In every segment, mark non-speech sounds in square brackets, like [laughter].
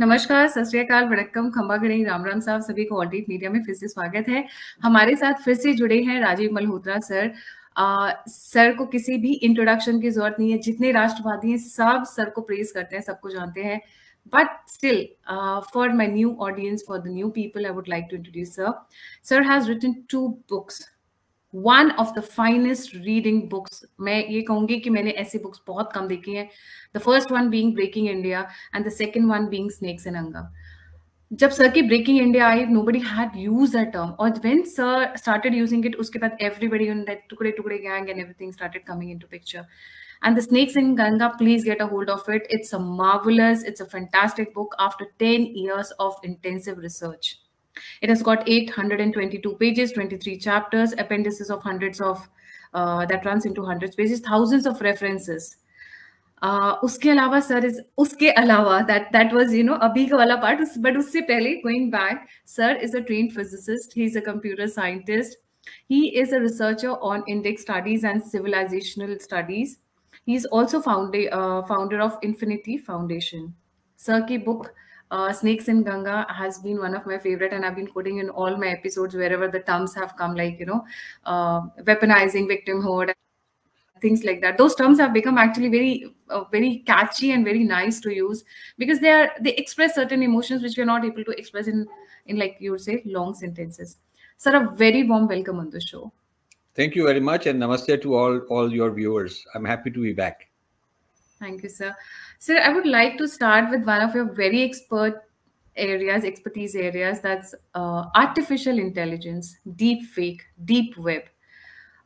नमस्कार सतरियाकाल वड़क्कम खंबा गणी राम राम साहब सभी को ऑडिट मीडिया में फिर से स्वागत है हमारे साथ फिर से जुड़े हैं राजीव मल्होत्रा सर आ, सर को किसी भी इंट्रोडक्शन की जरूरत नहीं है जितने राष्ट्रवादी हैं सब सर को प्रेस करते हैं सबको जानते हैं but still for my new audience for the new people I would like to introduce sir sir has written two books one of the finest reading books. I books The first one being Breaking India and the second one being Snakes and Anger. When Sir ki Breaking India came, nobody had used that term. And when Sir started using it, everybody in that tukde tukde gang and everything started coming into picture. And the Snakes in Ganga, please get a hold of it. It's a marvelous, it's a fantastic book after 10 years of intensive research. It has got 822 pages, 23 chapters, appendices of hundreds of, uh, that runs into hundreds of pages, thousands of references. Uh, uske alawa, sir, is uske alawa, that, that was, you know, abhi ka wala part, but usse pehle, going back, sir is a trained physicist, he's a computer scientist, he is a researcher on index studies and civilizational studies. He is also founder, uh, founder of Infinity Foundation. Sir ki book, uh, snakes in ganga has been one of my favorite and i've been quoting in all my episodes wherever the terms have come like you know uh, weaponizing victimhood things like that those terms have become actually very uh, very catchy and very nice to use because they are they express certain emotions which we're not able to express in in like you would say long sentences sir a very warm welcome on the show thank you very much and namaste to all all your viewers i'm happy to be back thank you sir Sir, I would like to start with one of your very expert areas, expertise areas, that's uh, artificial intelligence, deep fake, deep web.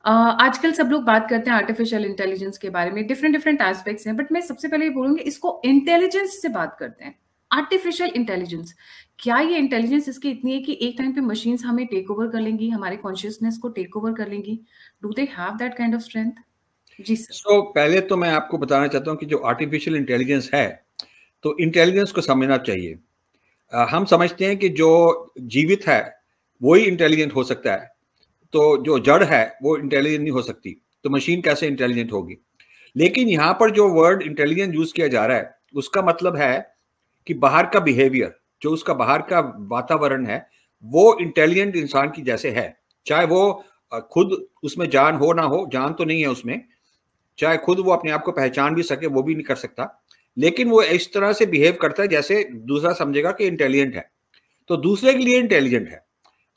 Uh, आजकल सब लोग बात करते हैं artificial intelligence के बारे में different different aspects हैं बट मैं सबसे पहले ये बोलूंगी इसको इंटेलिजेंस से बात करते हैं आर्टिफिशियल इंटेलिजेंस क्या ये इंटेलिजेंस इसकी इतनी है कि एक टाइम पे मशीन्स हमें टेक ओवर कर लेंगी हमारे कॉन्शियसनेस को टेक ओवर कर लेंगी do they have that kind of strength जी सर तो पहले तो मैं आपको बताना चाहता हूँ कि जो आर्टिफिशियल इंटेलिजेंस है तो इंटेलिजेंस को समझना चाहिए आ, हम समझते हैं कि जो जीवित है वही इंटेलिजेंट हो सकता है तो जो जड़ है वो इंटेलिजेंट नहीं हो सकती तो मशीन कैसे इंटेलिजेंट होगी लेकिन यहाँ पर जो वर्ड इंटेलिजेंट यूज किया जा रहा है उसका मतलब है कि बाहर का बिहेवियर जो उसका बाहर का वातावरण है वो इंटेलिजेंट इंसान की जैसे है चाहे वो खुद उसमें जान हो ना हो जान तो नहीं है उसमें चाहे खुद वो अपने आप को पहचान भी सके वो भी नहीं कर सकता लेकिन वो इस तरह से बिहेव करता है जैसे दूसरा समझेगा कि इंटेलिजेंट है तो दूसरे के लिए इंटेलिजेंट है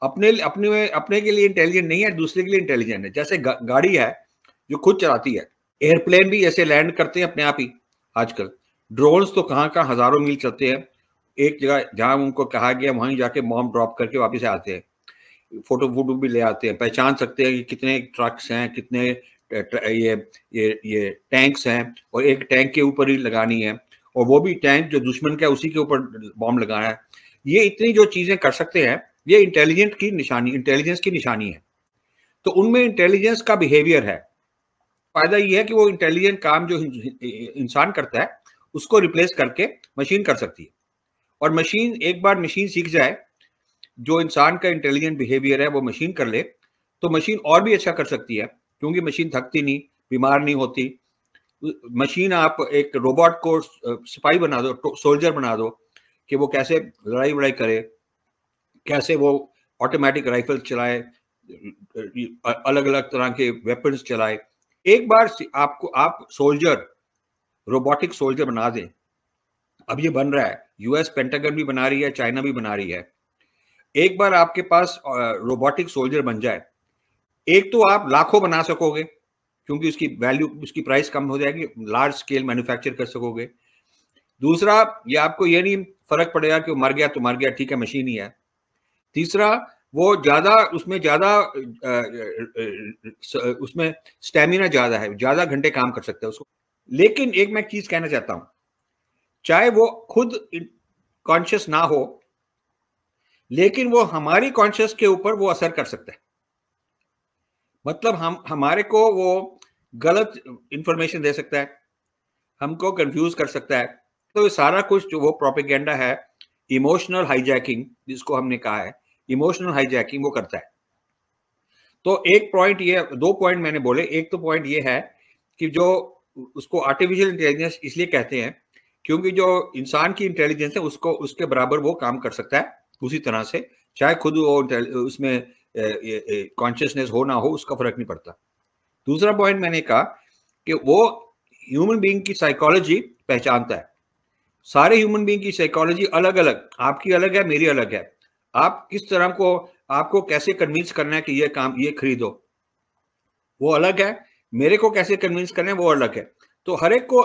अपने अपने में अपने के लिए इंटेलिजेंट नहीं है दूसरे के लिए इंटेलिजेंट है जैसे गा, गाड़ी है जो खुद चलाती है एयरप्लेन भी ऐसे लैंड करते हैं अपने आप ही आजकल ड्रोन्स तो कहाँ कहाँ हजारों मील चलते हैं एक जगह जहाँ उनको कहा गया वहीं जाके मॉम ड्रॉप करके वापस आते हैं फोटो वोटो भी ले आते हैं पहचान सकते हैं कि कितने ट्रक्स हैं कितने ये ये ये टैंक्स हैं और एक टैंक के ऊपर ही लगानी है और वो भी टैंक जो दुश्मन का उसी के ऊपर बॉम्ब लगाना है ये इतनी जो चीजें कर सकते हैं ये इंटेलिजेंट की निशानी इंटेलिजेंस की निशानी है तो उनमें इंटेलिजेंस का बिहेवियर है फायदा ये है कि वो इंटेलिजेंट काम जो इंसान करता है उसको रिप्लेस करके मशीन कर सकती है और मशीन एक बार मशीन सीख जाए जो इंसान का इंटेलिजेंट बिहेवियर है वो मशीन कर ले तो मशीन और भी अच्छा कर सकती है क्योंकि मशीन थकती नहीं बीमार नहीं होती मशीन आप एक रोबोट को सिपाही बना दो सोल्जर तो बना दो कि वो कैसे लड़ाई वड़ाई करे कैसे वो ऑटोमेटिक राइफल चलाए अलग अलग तरह के वेपन्स चलाए एक बार आपको आप सोल्जर रोबोटिक सोल्जर बना दें अब ये बन रहा है यूएस पेंटागन भी बना रही है चाइना भी बना रही है एक बार आपके पास रोबोटिक सोल्जर बन जाए एक तो आप लाखों बना सकोगे क्योंकि उसकी वैल्यू उसकी प्राइस कम हो जाएगी लार्ज स्केल मैन्युफैक्चर कर सकोगे दूसरा ये आपको ये नहीं फर्क पड़ेगा कि वो मर गया तो मर गया ठीक है मशीन ही है तीसरा वो ज्यादा उसमें ज्यादा उसमें स्टेमिना ज्यादा है ज्यादा घंटे काम कर सकते हैं उसको लेकिन एक मैं चीज कहना चाहता हूं चाहे वो खुद कॉन्शियस ना हो लेकिन वो हमारी कॉन्शियस के ऊपर वो असर कर सकता है मतलब हम हमारे को वो गलत इंफॉर्मेशन दे सकता है हमको कंफ्यूज कर सकता है तो ये सारा कुछ जो वो प्रोपेगेंडा है इमोशनल हाईजैकिंग जिसको हमने कहा है इमोशनल हाईजैकिंग वो करता है तो एक पॉइंट ये दो पॉइंट मैंने बोले एक तो पॉइंट ये है कि जो उसको आर्टिफिशियल इंटेलिजेंस इसलिए कहते हैं क्योंकि जो इंसान की इंटेलिजेंस है उसको उसके बराबर वो काम कर सकता है उसी तरह से चाहे खुद वो उसमें कॉन्शियसनेस हो ना हो उसका फर्क नहीं पड़ता दूसरा पॉइंट मैंने कहा कि वो ह्यूमन बींग की साइकोलॉजी पहचानता है सारे ह्यूमन बींग की साइकोलॉजी अलग अलग आपकी अलग है मेरी अलग है आप किस तरह को आपको कैसे कन्विंस करना है कि ये काम ये खरीदो वो अलग है मेरे को कैसे कन्विंस करना है वो अलग है तो हर एक को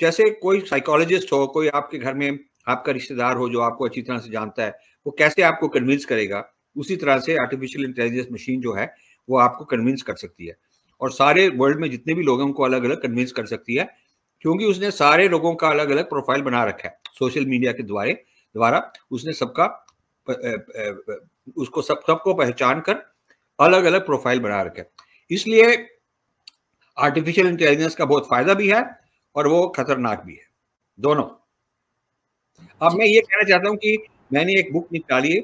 जैसे कोई साइकोलॉजिस्ट हो कोई आपके घर में आपका रिश्तेदार हो जो आपको अच्छी तरह से जानता है वो कैसे आपको कन्विंस करेगा उसी तरह से आर्टिफिशियल इंटेलिजेंस मशीन जो है वो आपको कन्विंस कर सकती है और सारे वर्ल्ड में जितने भी लोग हैं उनको अलग अलग कन्विंस कर सकती है क्योंकि उसने सारे लोगों का अलग अलग प्रोफाइल बना रखा है सोशल मीडिया के द्वारे द्वारा उसने सबका उसको सब सबको पहचान कर अलग अलग प्रोफाइल बना रखे इसलिए आर्टिफिशियल इंटेलिजेंस का बहुत फायदा भी है और वो खतरनाक भी है दोनों अब मैं ये कहना चाहता हूँ कि मैंने एक बुक निकाली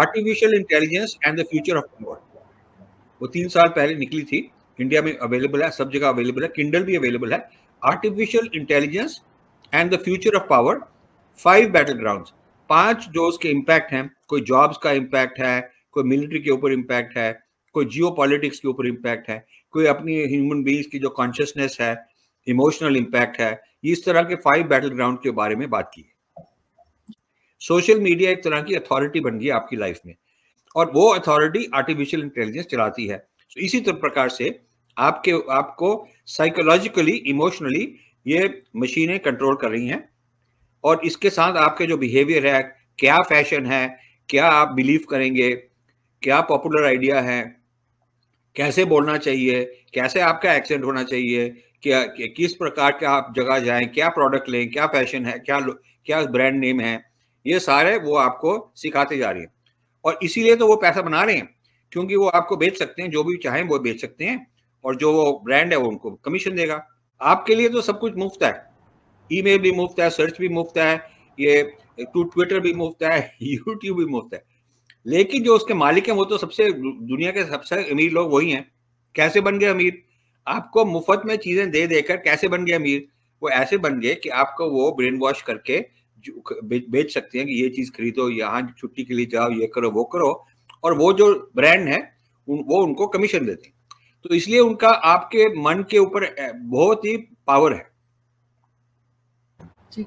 artificial intelligence and the future of world वो तीन साल पहले निकली थी इंडिया में अवेलेबल है सब जगह अवेलेबल है किंडल भी अवेलेबल है artificial intelligence and the future of power five battle ground पांच जो उसके इम्पैक्ट हैं कोई जॉब्स का इम्पैक्ट है कोई मिलिट्री के ऊपर इम्पैक्ट है कोई जियो के ऊपर इम्पैक्ट है कोई अपनी ह्यूमन बींग्स की जो कॉन्शियसनेस है इमोशनल इम्पैक्ट है इस तरह के फाइव बैटल ग्राउंड के बारे में बात की है सोशल मीडिया एक तरह की अथॉरिटी बन गई आपकी लाइफ में और वो अथॉरिटी आर्टिफिशियल इंटेलिजेंस चलाती है so, तो इसी तरह तो प्रकार से आपके आपको साइकोलॉजिकली इमोशनली ये मशीनें कंट्रोल कर रही हैं और इसके साथ आपके जो बिहेवियर है क्या फैशन है क्या आप बिलीव करेंगे क्या पॉपुलर आइडिया है कैसे बोलना चाहिए कैसे आपका एक्सेंट होना चाहिए क्या किस प्रकार के आप जगह जाएं क्या प्रोडक्ट लें क्या फैशन है क्या क्या ब्रांड नेम है ये सारे वो आपको सिखाते जा रही है और इसीलिए तो वो पैसा बना रहे हैं क्योंकि वो आपको बेच सकते हैं जो भी चाहें वो बेच सकते हैं और जो वो ब्रांड है वो उनको कमीशन देगा आपके लिए तो सब कुछ मुफ्त है ईमेल भी मुफ्त है सर्च भी मुफ्त है ये टू ट्विटर भी मुफ्त है यूट्यूब [laughs] भी मुफ्त है लेकिन जो उसके मालिक हैं वो तो सबसे दुनिया के सबसे अमीर लोग वही हैं कैसे बन गए अमीर आपको मुफ्त में चीजें दे देकर कैसे बन गए अमीर वो ऐसे बन गए कि आपको वो ब्रेन वॉश करके बेच सकते हैं कि ये चीज खरीदो यहाँ छुट्टी के लिए जाओ ये करो वो करो और वो जो ब्रांड है उन, वो उनको कमीशन देते हैं तो इसलिए उनका आपके मन के ऊपर बहुत ही पावर है जी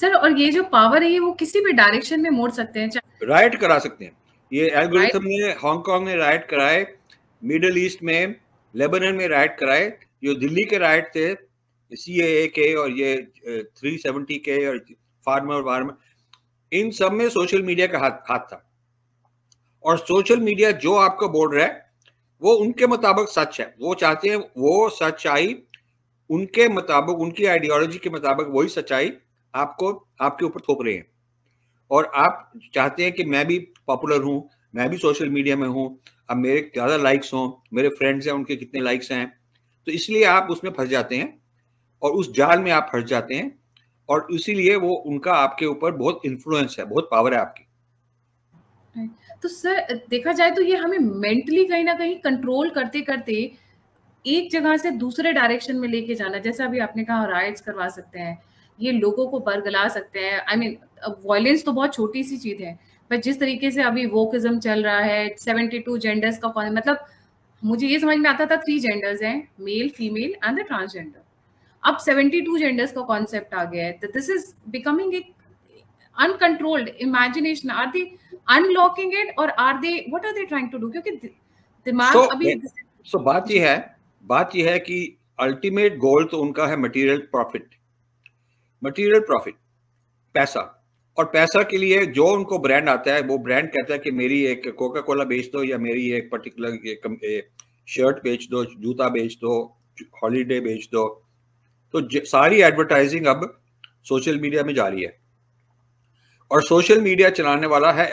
सर और ये जो पावर है ये वो किसी भी डायरेक्शन में मोड़ सकते हैं राइट करा सकते हैं ये एल्गोरिथम ने हांगकांग में राइट कराए मिडल ईस्ट में लेबनान में राइट कराए जो दिल्ली के राइट थे सी ए के और ये थ्री सेवेंटी के और फार्मर और वार्मर इन सब में सोशल मीडिया का हाथ हाथ था और सोशल मीडिया जो आपको बोल रहा है वो उनके मुताबिक सच है वो चाहते हैं वो सच्चाई उनके मुताबिक उनकी आइडियोलॉजी के मुताबिक वही सच्चाई आपको आपके ऊपर थोप रहे हैं और आप चाहते हैं कि मैं भी पॉपुलर हूं मैं भी सोशल मीडिया में हूँ अब मेरे ज़्यादा लाइक्स हों मेरे फ्रेंड्स हैं उनके कितने लाइक्स हैं तो इसलिए आप उसमें फंस जाते हैं और उस जाल में आप फंस जाते हैं और इसीलिए वो उनका आपके ऊपर बहुत इन्फ्लुएंस है बहुत पावर है आपकी तो सर देखा जाए तो ये हमें मेंटली कहीं ना कहीं कंट्रोल करते करते एक जगह से दूसरे डायरेक्शन में लेके जाना जैसा अभी आपने कहा राइट्स करवा सकते हैं ये लोगों को बरगला सकते हैं आई मीन वॉयलेंस तो बहुत छोटी सी चीज है बट जिस तरीके से अभी वोकिज्म चल रहा है सेवेंटी टू जेंडर्स का मतलब मुझे ये समझ में आता था थ्री जेंडर्स हैं male female and the transgender अब 72 जेंडर्स का कॉन्सेप्ट आ गया है दिस इज बिकमिंग एक uncontrolled imagination are they unlocking it और are they what are they trying to do क्योंकि दिमाग so, अभी सो so बात ये है बात ये है कि अल्टीमेट गोल तो उनका है मटेरियल प्रॉफिट मटेरियल प्रॉफिट पैसा और पैसा के लिए जो उनको ब्रांड आता है वो ब्रांड कहता है कि मेरी एक कोका कोला बेच दो या मेरी एक पर्टिकुलर शर्ट बेच दो जूता बेच दो हॉलीडे बेच दो तो सारी एडवर्टाइजिंग अब सोशल मीडिया में जा रही है और सोशल मीडिया चलाने वाला है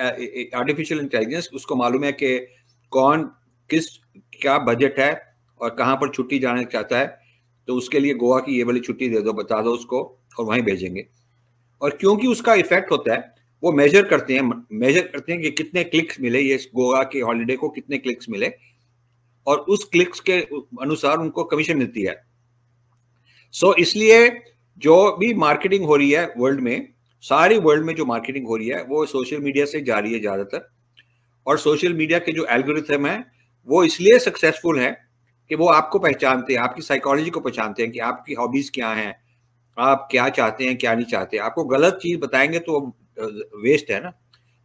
आर्टिफिशियल इंटेलिजेंस उसको मालूम है कि कौन किस क्या बजट है और कहाँ पर छुट्टी जाना चाहता है तो उसके लिए गोवा की ये वाली छुट्टी दे दो बता दो उसको और वहीं भेजेंगे और क्योंकि उसका इफेक्ट होता है वो मेजर करते हैं मेजर करते हैं कि कितने क्लिक्स मिले ये गोवा के हॉलीडे को कितने क्लिक्स मिले और उस क्लिक्स के अनुसार उनको कमीशन मिलती है सो so, इसलिए जो भी मार्केटिंग हो रही है वर्ल्ड में सारी वर्ल्ड में जो मार्केटिंग हो रही है वो सोशल मीडिया से जा रही है ज़्यादातर और सोशल मीडिया के जो एल्गोरिथम है वो इसलिए सक्सेसफुल है कि वो आपको पहचानते हैं आपकी साइकोलॉजी को पहचानते हैं कि आपकी हॉबीज़ क्या हैं आप क्या चाहते हैं क्या नहीं चाहते आपको गलत चीज़ बताएंगे तो वेस्ट है ना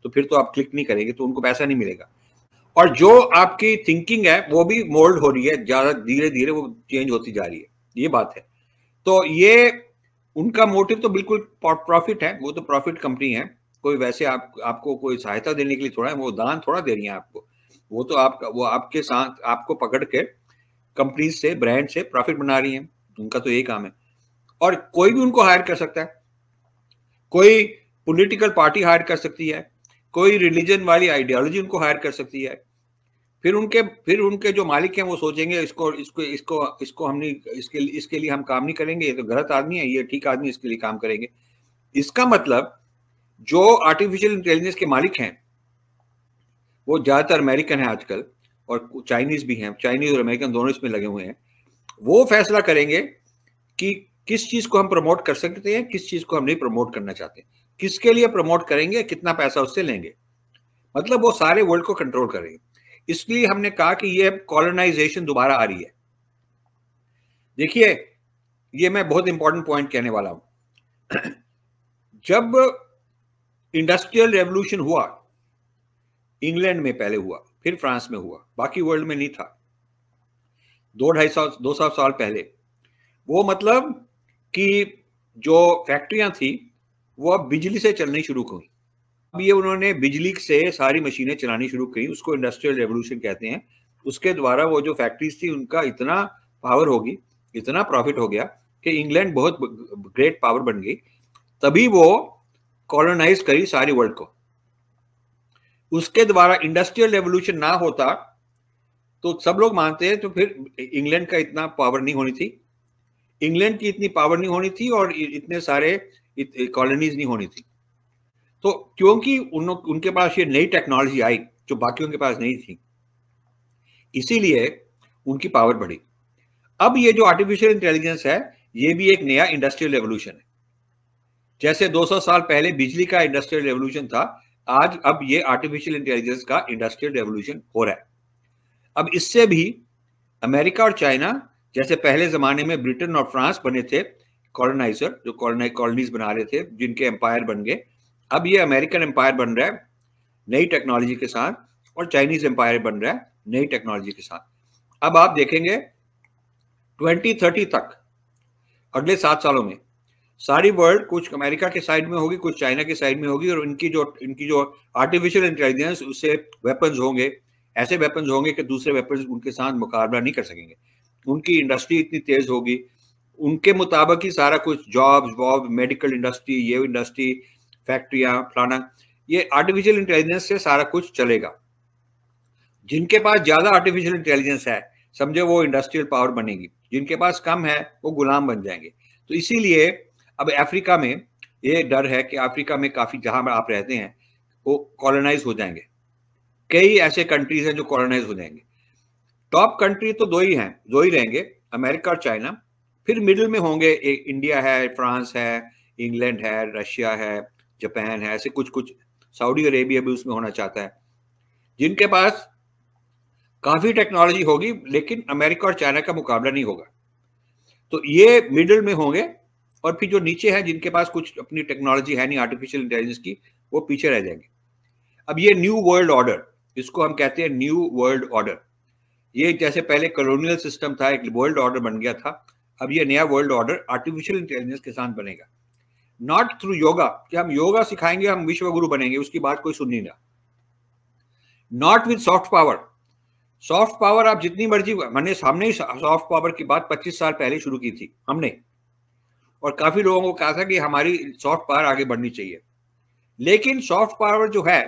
तो फिर तो आप क्लिक नहीं करेंगे तो उनको पैसा नहीं मिलेगा और जो आपकी थिंकिंग है वो भी मोल्ड हो रही है ज़्यादा धीरे धीरे वो चेंज होती जा रही है ये बात है तो ये उनका मोटिव तो बिल्कुल प्रॉफिट है वो तो प्रॉफिट कंपनी है कोई वैसे आप आपको कोई सहायता देने के लिए थोड़ा है वो दान थोड़ा दे रही है आपको वो तो आप वो आपके साथ आपको पकड़ के कंपनी से ब्रांड से प्रॉफिट बना रही है उनका तो यही काम है और कोई भी उनको हायर कर सकता है कोई पॉलिटिकल पार्टी हायर कर सकती है कोई रिलीजन वाली आइडियोलॉजी उनको हायर कर सकती है फिर उनके फिर उनके जो मालिक हैं वो सोचेंगे इसको इसको इसको इसको हम नहीं इसके इसके लिए हम काम नहीं करेंगे ये तो गलत आदमी है ये ठीक आदमी इसके लिए काम करेंगे इसका मतलब जो आर्टिफिशियल इंटेलिजेंस के मालिक हैं वो ज़्यादातर अमेरिकन है आजकल और चाइनीज़ भी हैं चाइनीज़ और अमेरिकन दोनों इसमें लगे हुए हैं वो फैसला करेंगे कि किस चीज़ को हम प्रमोट कर सकते हैं किस चीज़ को हम नहीं प्रमोट करना चाहते किसके लिए प्रमोट करेंगे कितना पैसा उससे लेंगे मतलब वो सारे वर्ल्ड को कंट्रोल करेंगे इसलिए हमने कहा कि ये कॉलोनाइजेशन दोबारा आ रही है देखिए ये मैं बहुत इंपॉर्टेंट पॉइंट कहने वाला हूं जब इंडस्ट्रियल रेवोल्यूशन हुआ इंग्लैंड में पहले हुआ फिर फ्रांस में हुआ बाकी वर्ल्ड में नहीं था दो ढाई साल दो सौ साल पहले वो मतलब कि जो फैक्ट्रियां थी वो अब बिजली से चलनी शुरू हुई अब ये उन्होंने बिजली से सारी मशीनें चलानी शुरू की उसको इंडस्ट्रियल रेवोल्यूशन कहते हैं उसके द्वारा वो जो फैक्ट्रीज थी उनका इतना पावर होगी इतना प्रॉफिट हो गया कि इंग्लैंड बहुत ग्रेट पावर बन गई तभी वो कॉलोनाइज करी सारी वर्ल्ड को उसके द्वारा इंडस्ट्रियल रेवोल्यूशन ना होता तो सब लोग मानते हैं तो फिर इंग्लैंड का इतना पावर नहीं होनी थी इंग्लैंड की इतनी पावर नहीं होनी थी और इतने सारे कॉलोनीज नहीं होनी थी तो क्योंकि उन, उनके पास ये नई टेक्नोलॉजी आई जो बाकियों के पास नहीं थी इसीलिए उनकी पावर बढ़ी अब ये जो आर्टिफिशियल इंटेलिजेंस है ये भी एक नया इंडस्ट्रियल रेवोल्यूशन है जैसे 200 साल पहले बिजली का इंडस्ट्रियल रेवोल्यूशन था आज अब ये आर्टिफिशियल इंटेलिजेंस का इंडस्ट्रियल रेवोल्यूशन हो रहा है अब इससे भी अमेरिका और चाइना जैसे पहले जमाने में ब्रिटेन और फ्रांस बने थे कॉलोनाइजर जो कॉलोनाइज कॉलोनीज बना रहे थे जिनके एम्पायर बन गए अब ये अमेरिकन एम्पायर बन रहा है नई टेक्नोलॉजी के साथ और चाइनीज एम्पायर बन रहा है नई टेक्नोलॉजी के साथ अब आप देखेंगे 2030 तक अगले सात सालों में सारी वर्ल्ड कुछ अमेरिका के साइड में होगी कुछ चाइना के साइड में होगी और इनकी जो इनकी जो आर्टिफिशियल इंटेलिजेंस उससे वेपन्स होंगे ऐसे वेपन्स होंगे कि दूसरे वेपन्स उनके साथ मुकाबला नहीं कर सकेंगे उनकी इंडस्ट्री इतनी तेज होगी उनके मुताबिक ही सारा कुछ जॉब्स वॉब मेडिकल इंडस्ट्री ये इंडस्ट्री फैक्ट्रिया फलाना ये आर्टिफिशियल इंटेलिजेंस से सारा कुछ चलेगा जिनके पास ज्यादा आर्टिफिशियल इंटेलिजेंस है समझो वो इंडस्ट्रियल पावर बनेगी जिनके पास कम है वो गुलाम बन जाएंगे तो इसीलिए अब अफ्रीका में ये डर है कि अफ्रीका में काफी जहां आप रहते हैं वो कॉलोनाइज हो जाएंगे कई ऐसे कंट्रीज हैं जो कॉलोनाइज हो जाएंगे टॉप कंट्री तो दो ही हैं दो ही रहेंगे अमेरिका और चाइना फिर मिडिल में होंगे इंडिया है फ्रांस है इंग्लैंड है रशिया है जापान है ऐसे कुछ कुछ सऊदी अरेबिया भी उसमें होना चाहता है जिनके पास काफ़ी टेक्नोलॉजी होगी लेकिन अमेरिका और चाइना का मुकाबला नहीं होगा तो ये मिडिल में होंगे और फिर जो नीचे हैं जिनके पास कुछ अपनी टेक्नोलॉजी है नहीं आर्टिफिशियल इंटेलिजेंस की वो पीछे रह जाएंगे अब ये न्यू वर्ल्ड ऑर्डर इसको हम कहते हैं न्यू वर्ल्ड ऑर्डर ये जैसे पहले कॉलोनियल सिस्टम था एक वर्ल्ड ऑर्डर बन गया था अब ये नया वर्ल्ड ऑर्डर आर्टिफिशियल इंटेलिजेंस के साथ बनेगा नॉट थ्रू योगा कि हम योगा सिखाएंगे हम विश्व गुरु बनेंगे उसकी बात कोई सुननी ना not with soft power soft power आप जितनी मर्जी मैंने सामने ही सॉफ्ट पावर की बात 25 साल पहले शुरू की थी हमने और काफी लोगों को कहा था कि हमारी सॉफ्ट पावर आगे बढ़नी चाहिए लेकिन सॉफ्ट पावर जो है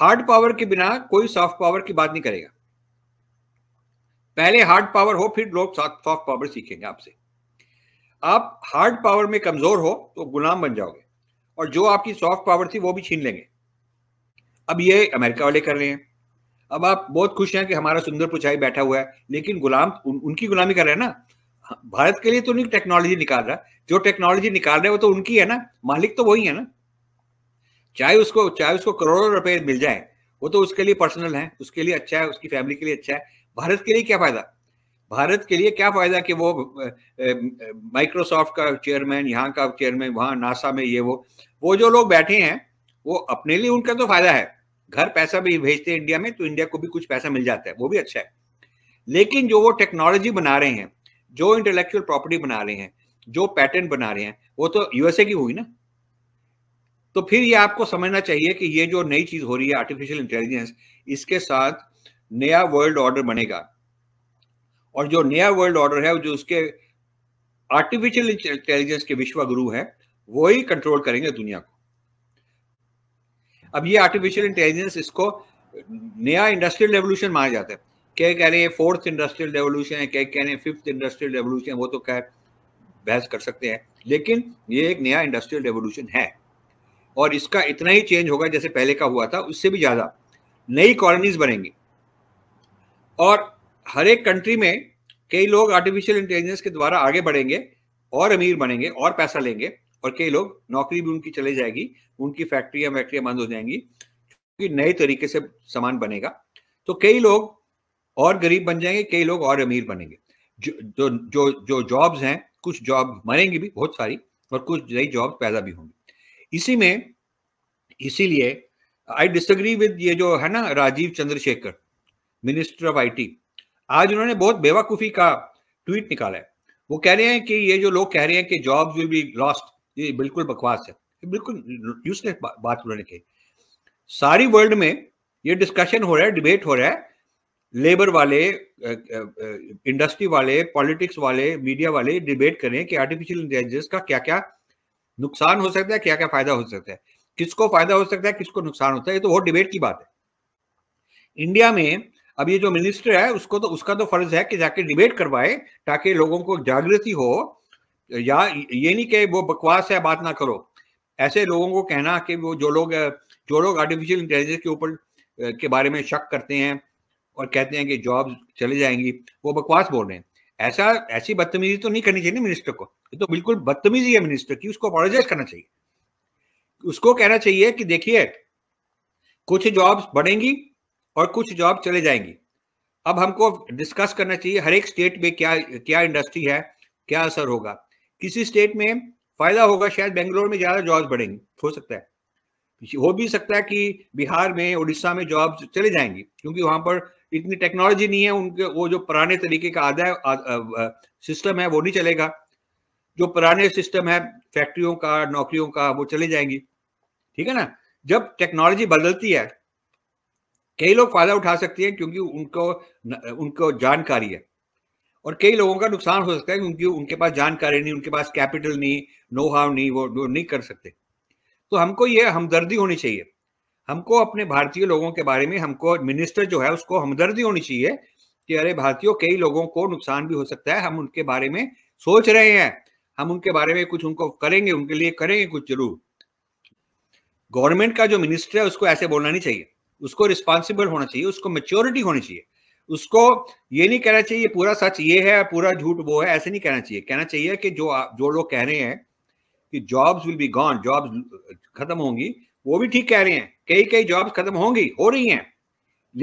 हार्ड पावर के बिना कोई सॉफ्ट पावर की बात नहीं करेगा पहले हार्ड पावर हो फिर लोग सॉफ्ट पावर सीखेंगे आपसे आप हार्ड पावर में कमजोर हो तो गुलाम बन जाओगे और जो आपकी सॉफ्ट पावर थी वो भी छीन लेंगे अब ये अमेरिका वाले कर रहे हैं अब आप बहुत खुश हैं कि हमारा सुंदर पुछाई बैठा हुआ है लेकिन गुलाम उन, उनकी गुलामी कर रहे हैं ना भारत के लिए तो नहीं टेक्नोलॉजी निकाल रहा जो टेक्नोलॉजी निकाल रहे हैं वो तो उनकी है ना मालिक तो वही है ना चाहे उसको चाहे उसको करोड़ों रुपए मिल जाए वो तो उसके लिए पर्सनल है उसके लिए अच्छा है उसकी फैमिली के लिए अच्छा है भारत के लिए क्या फायदा भारत के लिए क्या फायदा कि वो माइक्रोसॉफ्ट का चेयरमैन यहाँ का चेयरमैन वहां नासा में ये वो वो जो लोग बैठे हैं वो अपने लिए उनका तो फायदा है घर पैसा भी भेजते हैं इंडिया में तो इंडिया को भी कुछ पैसा मिल जाता है वो भी अच्छा है लेकिन जो वो टेक्नोलॉजी बना रहे हैं जो इंटेलेक्चुअल प्रॉपर्टी बना रहे हैं जो पैटर्न बना रहे हैं वो तो यूएसए की हुई ना तो फिर ये आपको समझना चाहिए कि ये जो नई चीज हो रही है आर्टिफिशियल इंटेलिजेंस इसके साथ नया वर्ल्ड ऑर्डर बनेगा और जो नया वर्ल्ड ऑर्डर है जो उसके आर्टिफिशियल इंटेलिजेंस के विश्व गुरु हैं वो ही कंट्रोल करेंगे दुनिया को अब ये आर्टिफिशियल इंटेलिजेंस इसको नया इंडस्ट्रियल रेवोल्यूशन माना जाता है क्या कह रहे हैं फोर्थ इंडस्ट्रियल रेवोल्यूशन है क्या कह रहे हैं फिफ्थ इंडस्ट्रियल रेवोल्यूशन वो तो क्या बहस कर सकते हैं लेकिन ये एक नया इंडस्ट्रियल रेवोल्यूशन है और इसका इतना ही चेंज होगा जैसे पहले का हुआ था उससे भी ज़्यादा नई कॉलोनीज बनेंगी और हर एक कंट्री में कई लोग आर्टिफिशियल इंटेलिजेंस के द्वारा आगे बढ़ेंगे और अमीर बनेंगे और पैसा लेंगे और कई लोग नौकरी भी उनकी चले जाएगी उनकी फैक्ट्रियां वैक्ट्रियां बंद हो जाएंगी क्योंकि नए तरीके से सामान बनेगा तो कई लोग और गरीब बन जाएंगे कई लोग और अमीर बनेंगे जो जो जो जॉब्स हैं कुछ जॉब मरेंगी भी बहुत सारी और कुछ नई जॉब पैदा भी होंगी इसी में इसीलिए आई डिसग्री विद ये जो है ना Rajeev Chandrasekhar minister of IT आज उन्होंने बहुत बेवकूफी का ट्वीट निकाला है वो कह रहे हैं कि ये जो लोग कह रहे हैं कि जॉब्स विल बी लॉस्ट ये बिल्कुल बकवास है ये बिल्कुल यूजलेस बात उन्होंने कही सारी वर्ल्ड में ये डिस्कशन हो रहा है डिबेट हो रहा है लेबर वाले इंडस्ट्री वाले पॉलिटिक्स वाले मीडिया वाले डिबेट कर रहे हैं कि आर्टिफिशियल इंटेलिजेंस का क्या क्या नुकसान हो सकता है क्या क्या फायदा हो सकता है किसको फायदा हो सकता है किसको नुकसान होता है ये तो बहुत डिबेट की बात है इंडिया में अब ये जो मिनिस्टर है उसको तो उसका तो फर्ज है कि जाके डिबेट करवाए ताकि लोगों को जागृति हो या ये नहीं कि वो बकवास है बात ना करो ऐसे लोगों को कहना कि वो जो लोग जो लोग आर्टिफिशियल इंटेलिजेंस के ऊपर के बारे में शक करते हैं और कहते हैं कि जॉब चले जाएंगी वो बकवास बोल रहे हैं ऐसा ऐसी बदतमीजी तो नहीं करनी चाहिए ना मिनिस्टर को ये तो बिल्कुल बदतमीजी है मिनिस्टर की उसको अपॉलोजाइज करना चाहिए उसको कहना चाहिए कि देखिए कुछ जॉब्स बढ़ेंगी और कुछ जॉब चले जाएंगी अब हमको डिस्कस करना चाहिए हर एक स्टेट में क्या क्या इंडस्ट्री है क्या असर होगा किसी स्टेट में फायदा होगा शायद बेंगलोर में ज्यादा जॉब्स बढ़ेंगी हो सकता है हो भी सकता है कि बिहार में उड़ीसा में जॉब चले जाएंगी क्योंकि वहां पर इतनी टेक्नोलॉजी नहीं है उनके वो जो पुराने तरीके का आधा सिस्टम है वो नहीं चलेगा जो पुराने सिस्टम है फैक्ट्रियों का नौकरियों का वो चले जाएंगी ठीक है ना जब टेक्नोलॉजी बदलती है कई लोग फायदा उठा सकते हैं क्योंकि उनको उनको जानकारी है और कई लोगों का नुकसान हो सकता है क्योंकि उनके पास जानकारी नहीं उनके पास कैपिटल नहीं नो हाव नहीं वो वो नहीं कर सकते तो हमको ये हमदर्दी होनी चाहिए हमको अपने भारतीय लोगों के बारे में हमको मिनिस्टर जो है उसको हमदर्दी होनी चाहिए कि अरे भारतीयों कई लोगों को नुकसान भी हो सकता है हम उनके बारे में सोच रहे हैं हम उनके बारे में कुछ उनको करेंगे उनके लिए करेंगे कुछ जरूर गवर्नमेंट का जो मिनिस्टर है उसको ऐसे बोलना नहीं चाहिए उसको रिस्पॉन्सिबल होना चाहिए उसको मेच्योरिटी होनी चाहिए उसको ये नहीं कहना चाहिए पूरा सच ये है पूरा झूठ वो है ऐसे नहीं कहना चाहिए कहना चाहिए कि जो जो लोग कह रहे हैं कि jobs will be gone jobs खत्म होंगी वो भी ठीक कह रहे हैं कई कई जॉब्स खत्म होंगी हो रही हैं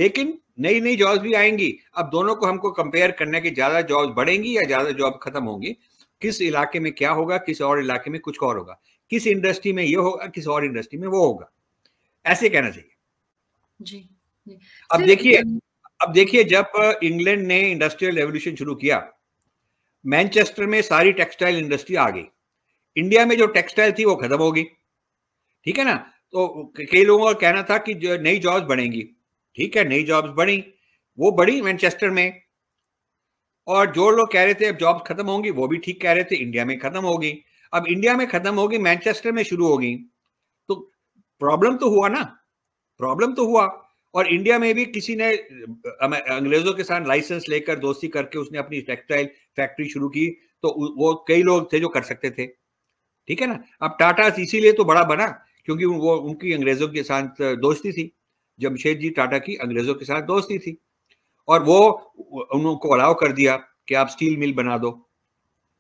लेकिन नई नई जॉब्स भी आएंगी अब दोनों को हमको कंपेयर करना है कि ज्यादा जॉब्स बढ़ेंगी या ज्यादा जॉब खत्म होंगी किस इलाके में क्या होगा किस और इलाके में कुछ और होगा किस इंडस्ट्री में ये होगा किस और इंडस्ट्री में वो होगा ऐसे कहना चाहिए जी, जी अब देखिए अब देखिए जब इंग्लैंड ने इंडस्ट्रियल रेवोल्यूशन शुरू किया मैनचेस्टर में सारी टेक्सटाइल इंडस्ट्री आ गई इंडिया में जो टेक्सटाइल थी वो खत्म हो गई ठीक है ना तो कई लोगों का कहना था कि नई जॉब्स बढ़ेंगी ठीक है नई जॉब्स बढ़ी वो बढ़ी मैनचेस्टर में और जो लोग कह रहे थे अब जॉब खत्म होंगी वो भी ठीक कह रहे थे इंडिया में खत्म होगी अब इंडिया में खत्म होगी मैनचेस्टर में शुरू होगी तो प्रॉब्लम तो हुआ ना प्रॉब्लम तो हुआ और इंडिया में भी किसी ने अंग्रेजों के साथ लाइसेंस लेकर दोस्ती करके उसने अपनी टेक्सटाइल फैक्ट्री शुरू की तो वो कई लोग थे जो कर सकते थे ठीक है ना अब टाटा इसीलिए तो बड़ा बना क्योंकि वो उनकी अंग्रेजों के साथ दोस्ती थी जमशेद जी टाटा की अंग्रेजों के साथ दोस्ती थी और वो उनको अलाव कर दिया कि आप स्टील मिल बना दो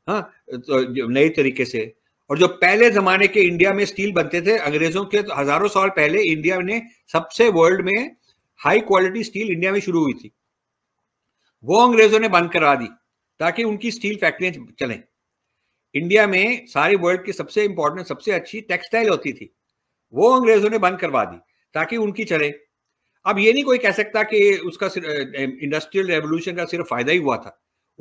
हाँ तो नए तरीके से और जो पहले जमाने के इंडिया में स्टील बनते थे अंग्रेजों के तो हजारों साल पहले इंडिया ने सबसे वर्ल्ड में हाई क्वालिटी स्टील इंडिया में शुरू हुई थी वो अंग्रेजों ने बंद करा दी ताकि उनकी स्टील फैक्ट्रियां चलें इंडिया में सारी वर्ल्ड की सबसे इंपॉर्टेंट सबसे अच्छी टेक्सटाइल होती थी वो अंग्रेजों ने बंद करवा दी ताकि उनकी चले अब ये नहीं कोई कह सकता कि उसका इंडस्ट्रियल रेवोल्यूशन का सिर्फ फायदा ही हुआ था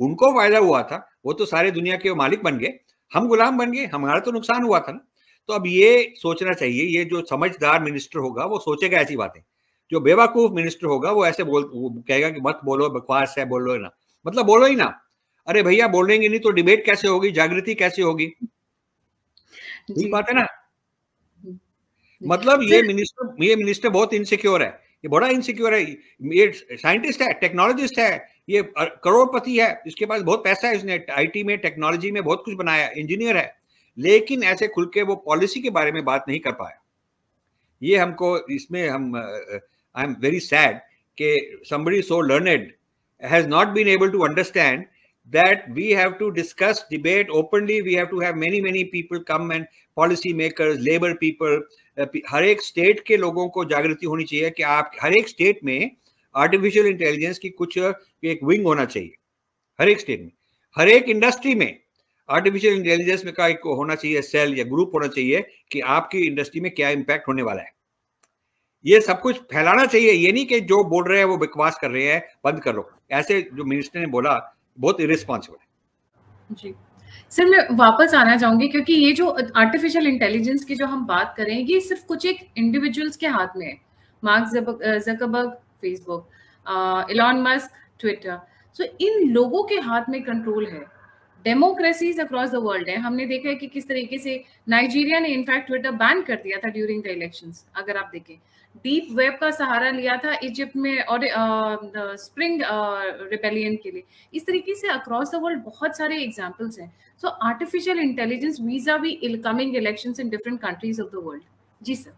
उनको फायदा हुआ था वो तो सारे दुनिया के मालिक बन गए हम गुलाम बन गए हमारा तो नुकसान हुआ था ना तो अब ये सोचना चाहिए ये जो समझदार मिनिस्टर होगा वो सोचेगा ऐसी बातें जो बेवकूफ मिनिस्टर होगा वो ऐसे बोल वो कहेगा कि मत बोलो बकवास है बोलो ना मतलब बोलो ही ना अरे भैया बोलेंगे नहीं तो डिबेट कैसे होगी जागृति कैसे होगी बात है ना हम्म। मतलब ये मिनिस्टर ये मिनिस्टर बहुत इनसिक्योर है ये बड़ा इनसिक्योर है ये साइंटिस्ट है टेक्नोलॉजिस्ट है ये करोड़पति है इसके पास बहुत पैसा है इसने आईटी में टेक्नोलॉजी में बहुत कुछ बनाया इंजीनियर है लेकिन ऐसे खुल के वो पॉलिसी के बारे में बात नहीं कर पाया ये हमको इसमें हम आई एम वेरी सैड के somebody so learned has not been able to understand that we have to discuss debate openly we have to have many many people come and policy maker labour people हर एक state के लोगों को जागृति होनी चाहिए कि आप हर एक स्टेट में आर्टिफिशियल इंटेलिजेंस की कुछ एक विंग होना चाहिए हर एक स्टेट में हर एक इंडस्ट्री में आर्टिफिशियल इंटेलिजेंस में का एक होना चाहिए सेल या ग्रुप होना चाहिए कि आपकी इंडस्ट्री में क्या इंपैक्ट होने वाला है ये सब कुछ फैलाना चाहिए ये नहीं कि जो बोल रहे हैं वो बकवास कर रहे हैं बंद कर लो ऐसे जो मिनिस्टर ने बोला बहुत इरिस्पॉन्सिबल है जी सर मैं वापस आना चाहूंगी क्योंकि ये जो आर्टिफिशियल इंटेलिजेंस की जो हम बात करें ये सिर्फ कुछ एक इंडिविजुअल्स के हाथ में है Mark Zuckerberg Facebook Elon Musk Twitter so इन लोगों के हाथ में कंट्रोल है डेमोक्रेसीज अक्रॉस द वर्ल्ड है हमने देखा है कि किस तरीके से नाइजीरिया ने इनफैक्ट ट्विटर बैन कर दिया था ड्यूरिंग द इलेक्शन अगर आप देखें डीप वेब का सहारा लिया था इजिप्ट में और स्प्रिंग रिपेलियन के लिए इस तरीके से अक्रॉस द वर्ल्ड बहुत सारे एग्जाम्पल्स हैं so artificial intelligence vis-à-vis coming election in different countries of the world जी सर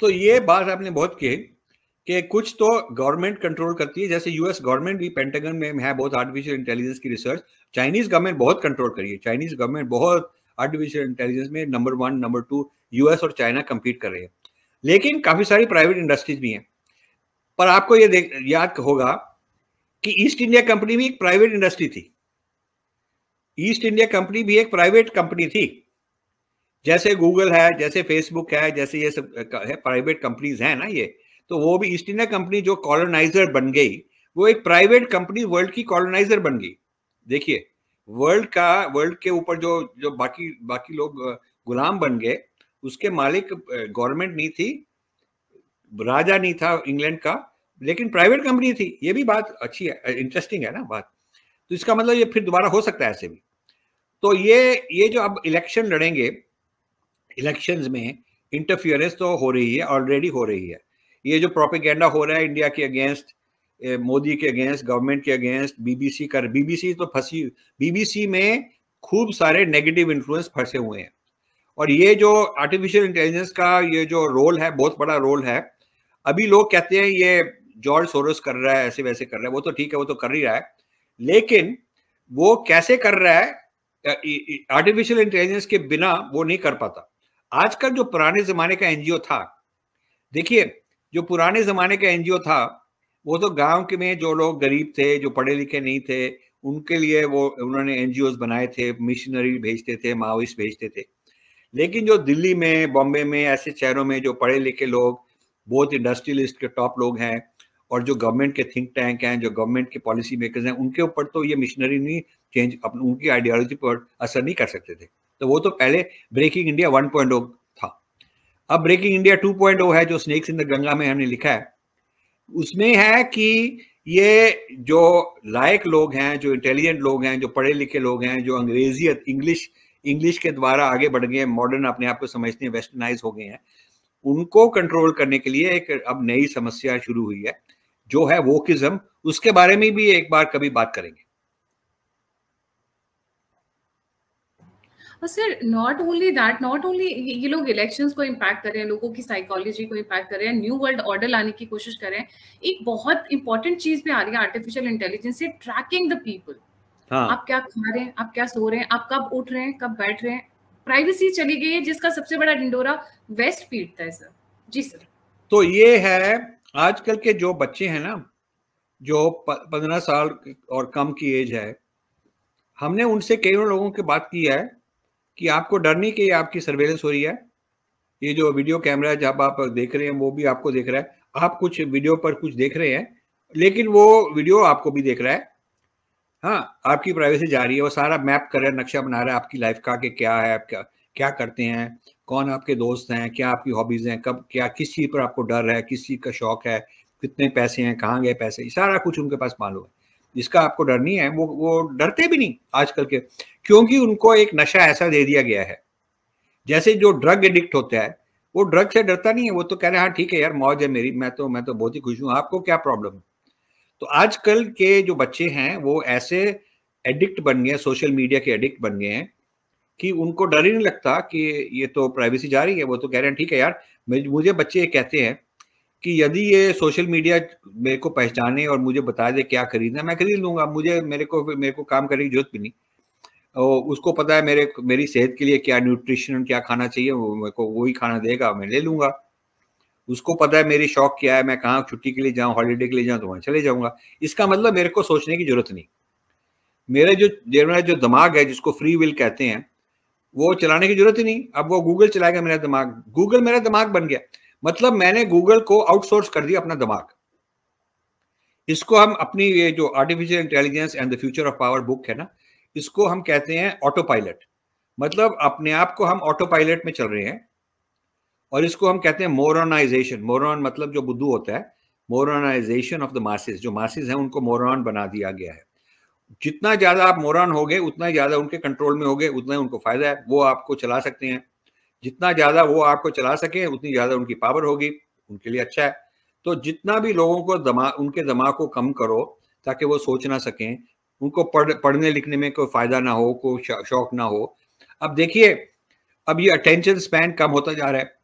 तो ये बात आपने बहुत की कि कुछ तो गवर्नमेंट कंट्रोल करती है जैसे यूएस गवर्नमेंट भी पेंटागन में है बहुत आर्टिफिशियल इंटेलिजेंस की रिसर्च चाइनीज गवर्नमेंट बहुत कंट्रोल करी है चाइनीज गवर्नमेंट बहुत आर्टिफिशियल इंटेलिजेंस में number one number two US और चाइना कंपीट कर रहे हैं लेकिन काफी सारी प्राइवेट इंडस्ट्रीज भी हैं पर आपको ये देख याद होगा कि ईस्ट इंडिया कंपनी भी एक प्राइवेट इंडस्ट्री थी ईस्ट इंडिया कंपनी भी एक प्राइवेट कंपनी थी जैसे गूगल है जैसे फेसबुक है जैसे ये सब है प्राइवेट कंपनीज हैं ना ये तो वो भी ईस्ट इंडिया कंपनी जो कॉलोनाइजर बन गई वो एक प्राइवेट कंपनी वर्ल्ड की कॉलोनाइजर बन गई देखिए वर्ल्ड का वर्ल्ड के ऊपर जो जो बाकी बाकी लोग गुलाम बन गए उसके मालिक गवर्नमेंट नहीं थी राजा नहीं था इंग्लैंड का लेकिन प्राइवेट कंपनी थी ये भी बात अच्छी है इंटरेस्टिंग है ना बात तो इसका मतलब ये फिर दोबारा हो सकता है ऐसे भी तो ये ये जो अब इलेक्शन लड़ेंगे इलेक्शंस में इंटरफियरेंस तो हो रही है ऑलरेडी हो रही है ये जो प्रोपिगेंडा हो रहा है इंडिया के अगेंस्ट मोदी के अगेंस्ट गवर्नमेंट के अगेंस्ट बीबीसी कर बीबीसी तो फंसी बीबीसी में खूब सारे नेगेटिव इन्फ्लुएंस फंसे हुए हैं और ये जो आर्टिफिशियल इंटेलिजेंस का ये जो रोल है बहुत बड़ा रोल है अभी लोग कहते हैं ये जॉर्ज सोरस कर रहा है ऐसे वैसे कर रहा है वो तो ठीक है वो तो कर ही रहा है लेकिन वो कैसे कर रहा है आर्टिफिशियल इंटेलिजेंस के बिना वो नहीं कर पाता आजकल जो पुराने जमाने का एनजीओ था देखिए जो पुराने जमाने का एनजीओ था वो तो गांव के में जो लोग गरीब थे जो पढ़े लिखे नहीं थे उनके लिए वो उन्होंने एनजीओ बनाए थे मिशनरी भेजते थे माओइस्ट भेजते थे लेकिन जो दिल्ली में बॉम्बे में ऐसे शहरों में जो पढ़े लिखे लोग बहुत इंडस्ट्रियलिस्ट के टॉप लोग हैं और जो गवर्नमेंट के थिंक टैंक हैं जो गवर्नमेंट के पॉलिसी मेकर्स हैं उनके ऊपर तो ये मिशनरी नहीं चेंज उनकी आइडियोलॉजी पर असर नहीं कर सकते थे तो वो तो पहले ब्रेकिंग इंडिया वन अब ब्रेकिंग इंडिया 2.0 है जो स्नेक्स इन द गंगा में हमने लिखा है उसमें है कि ये जो लायक लोग हैं जो इंटेलिजेंट लोग हैं जो पढ़े लिखे लोग हैं जो अंग्रेजी इंग्लिश इंग्लिश के द्वारा आगे बढ़ गए मॉडर्न अपने आप को समझते हैं वेस्टर्नाइज हो गए हैं उनको कंट्रोल करने के लिए एक अब नई समस्या शुरू हुई है जो है वोकिज्म उसके बारे में भी एक बार कभी बात करेंगे sir not only that not only ये लोग इलेक्शंस को इम्पैक्ट कर रहे हैं लोगों की साइकोलॉजी को इम्पैक्ट कर रहे हैं न्यू वर्ल्ड ऑर्डर लाने की कोशिश कर रहे हैं एक बहुत इंपॉर्टेंट चीज भी आ रही है आर्टिफिशियल इंटेलिजेंस से ट्रैकिंग द पीपल आप क्या खा रहे हैं आप क्या सो रहे हैं आप कब उठ रहे हैं कब बैठ रहे हैं प्राइवेसी चली गई है जिसका सबसे बड़ा डिंडोरा वेस्ट पीटता है सर जी सर तो ये है आजकल के जो बच्चे हैं ना जो पंद्रह साल और कम की एज है हमने उनसे कई लोगों की बात की है कि आपको डर नहीं कि आपकी सर्वेलेंस हो रही है ये जो वीडियो कैमरा है जब आप देख रहे हैं वो भी आपको देख रहा है आप कुछ वीडियो पर कुछ देख रहे हैं लेकिन वो वीडियो आपको भी देख रहा है हाँ आपकी प्राइवेसी जा रही है वो सारा मैप कर रहा है नक्शा बना रहा है आपकी लाइफ का कि क्या है आपका क्या क्या करते हैं कौन आपके दोस्त हैं क्या आपकी हॉबीज़ हैं कब क्या किस चीज़ पर आपको डर है किस चीज़ का शौक है कितने पैसे हैं कहाँ गए पैसे सारा कुछ उनके पास मालूम है जिसका आपको डर नहीं है वो वो डरते भी नहीं आजकल के क्योंकि उनको एक नशा ऐसा दे दिया गया है जैसे जो ड्रग एडिक्ट होता है वो ड्रग से डरता नहीं है वो तो कह रहे हैं हाँ ठीक है यार मौज है मेरी मैं तो मैं तो बहुत ही खुश हूँ आपको क्या प्रॉब्लम है तो आजकल के जो बच्चे हैं वो ऐसे एडिक्ट बन गए सोशल मीडिया के एडिक्ट बन गए हैं कि उनको डर ही नहीं लगता कि ये तो प्राइवेसी जा रही है वो तो कह रहे हैं ठीक है यार मुझे बच्चे कहते हैं कि यदि ये सोशल मीडिया मेरे को पहचाने और मुझे बता दे क्या खरीदना मैं खरीद लूंगा मुझे मेरे को मेरे को काम करने की जरूरत भी नहीं और उसको पता है मेरे मेरी सेहत के लिए क्या न्यूट्रिशन क्या खाना चाहिए वो मेरे को वही खाना देगा मैं ले लूंगा उसको पता है मेरी शौक क्या है मैं कहाँ छुट्टी के लिए जाऊँ हॉलीडे के लिए जाऊँ तो वहाँ चले जाऊंगा इसका मतलब मेरे को सोचने की जरूरत नहीं मेरे जो मेरा जो दिमाग है जिसको फ्री विल कहते हैं वो चलाने की जरूरत ही नहीं अब वो गूगल चलाएगा मेरा दिमाग गूगल मेरा दिमाग बन गया मतलब मैंने गूगल को आउटसोर्स कर दिया अपना दिमाग इसको हम अपनी ये जो artificial intelligence and the future of power book है ना इसको हम कहते हैं ऑटो पायलट मतलब अपने आप को हम ऑटो पायलट में चल रहे हैं और इसको हम कहते हैं मोरनाइजेशन मोरन मतलब जो बुद्धू होता है मोरनाइजेशन ऑफ द मासेस जो मासेस हैं उनको मोरन बना दिया गया है जितना ज्यादा आप मोरन हो गए उतना ज्यादा उनके कंट्रोल में हो गए उतना उनको फायदा है वो आपको चला सकते हैं जितना ज्यादा वो आपको चला सके उतनी ज्यादा उनकी पावर होगी उनके लिए अच्छा है तो जितना भी लोगों को दमा उनके दिमाग को कम करो ताकि वो सोच ना सकें उनको पढ़ पढ़ने लिखने में कोई फायदा ना हो कोई शौ, शौक ना हो अब देखिए अब ये अटेंशन स्पैन कम होता जा रहा है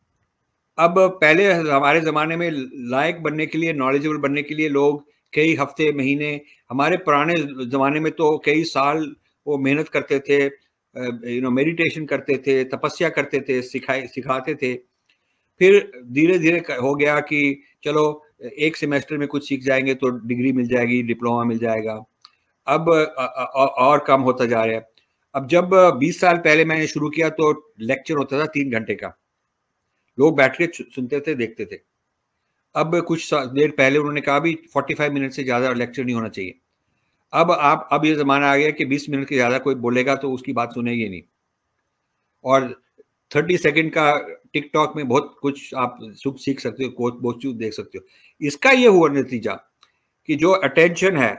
अब पहले हमारे ज़माने में लायक बनने के लिए नॉलेजेबल बनने के लिए लोग कई हफ्ते महीने हमारे पुराने ज़माने में तो कई साल वो मेहनत करते थे यू नो मेडिटेशन करते थे तपस्या करते थे सिखाए सिखाते थे फिर धीरे धीरे हो गया कि चलो एक सेमेस्टर में कुछ सीख जाएंगे तो डिग्री मिल जाएगी डिप्लोमा मिल जाएगा अब और कम होता जा रहा है अब जब 20 साल पहले मैंने शुरू किया तो लेक्चर होता था तीन घंटे का लोग बैठ के सुनते थे देखते थे अब कुछ देर पहले उन्होंने कहा भी 45 मिनट से ज़्यादा लेक्चर नहीं होना चाहिए अब आप अब ये ज़माना आ गया कि 20 मिनट के ज़्यादा कोई बोलेगा तो उसकी बात सुनेगी नहीं और 30 सेकंड का टिकटॉक में बहुत कुछ आप सुख सीख सकते हो कोच बहुत चूज देख सकते हो इसका ये हुआ नतीजा कि जो अटेंशन है